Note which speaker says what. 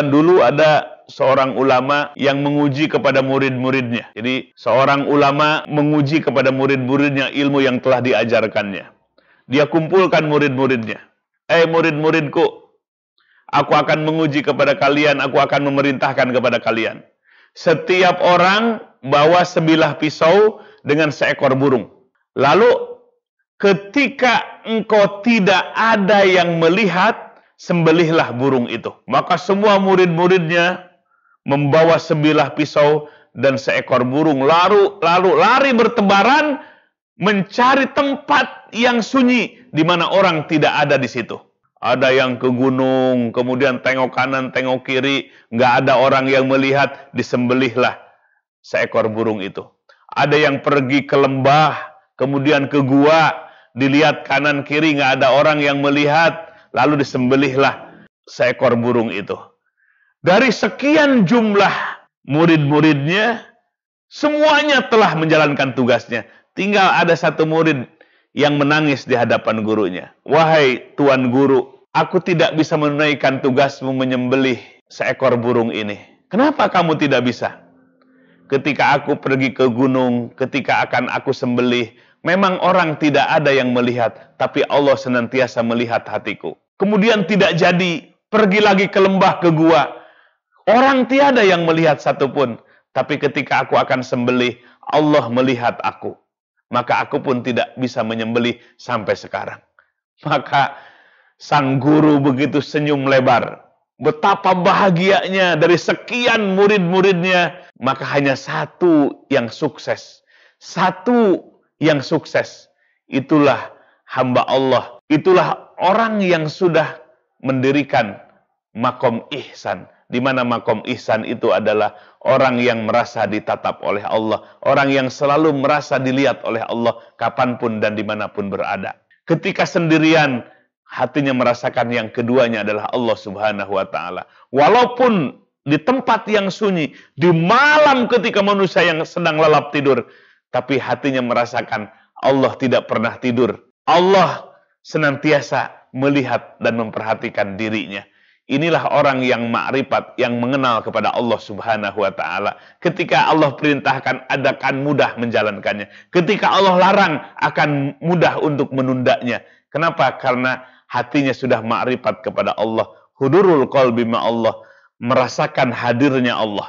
Speaker 1: Dan dulu ada seorang ulama yang menguji kepada murid-muridnya. Jadi seorang ulama menguji kepada murid-muridnya ilmu yang telah diajarkannya. Dia kumpulkan murid-muridnya. Eh murid-muridku, aku akan menguji kepada kalian, aku akan memerintahkan kepada kalian. Setiap orang bawa sebilah pisau dengan seekor burung. Lalu ketika engkau tidak ada yang melihat, sembelihlah burung itu. Maka semua murid-muridnya membawa sebilah pisau dan seekor burung lalu lalu lari bertebaran mencari tempat yang sunyi di mana orang tidak ada di situ. Ada yang ke gunung, kemudian tengok kanan, tengok kiri, nggak ada orang yang melihat, disembelihlah seekor burung itu. Ada yang pergi ke lembah, kemudian ke gua, dilihat kanan kiri nggak ada orang yang melihat, Lalu disembelihlah seekor burung itu. Dari sekian jumlah murid-muridnya, semuanya telah menjalankan tugasnya. Tinggal ada satu murid yang menangis di hadapan gurunya. Wahai Tuan Guru, aku tidak bisa menunaikan tugasmu menyembelih seekor burung ini. Kenapa kamu tidak bisa? Ketika aku pergi ke gunung, ketika akan aku sembelih, Memang orang tidak ada yang melihat, tapi Allah senantiasa melihat hatiku. Kemudian tidak jadi, pergi lagi ke lembah ke gua. Orang tiada yang melihat satupun, tapi ketika aku akan sembelih, Allah melihat aku. Maka aku pun tidak bisa menyembelih sampai sekarang. Maka sang guru begitu senyum lebar. Betapa bahagianya dari sekian murid-muridnya, maka hanya satu yang sukses. Satu yang sukses. Itulah hamba Allah. Itulah orang yang sudah mendirikan makom ihsan. Di mana makom ihsan itu adalah orang yang merasa ditatap oleh Allah. Orang yang selalu merasa dilihat oleh Allah kapanpun dan dimanapun berada. Ketika sendirian, hatinya merasakan yang keduanya adalah Allah subhanahu wa ta'ala. Walaupun di tempat yang sunyi, di malam ketika manusia yang sedang lelap tidur, tapi hatinya merasakan Allah tidak pernah tidur. Allah senantiasa melihat dan memperhatikan dirinya. Inilah orang yang makrifat, yang mengenal kepada Allah Subhanahu wa taala. Ketika Allah perintahkan adakan mudah menjalankannya. Ketika Allah larang akan mudah untuk menundaknya. Kenapa? Karena hatinya sudah makrifat kepada Allah. Hudurul qalbi ma Allah, merasakan hadirnya Allah.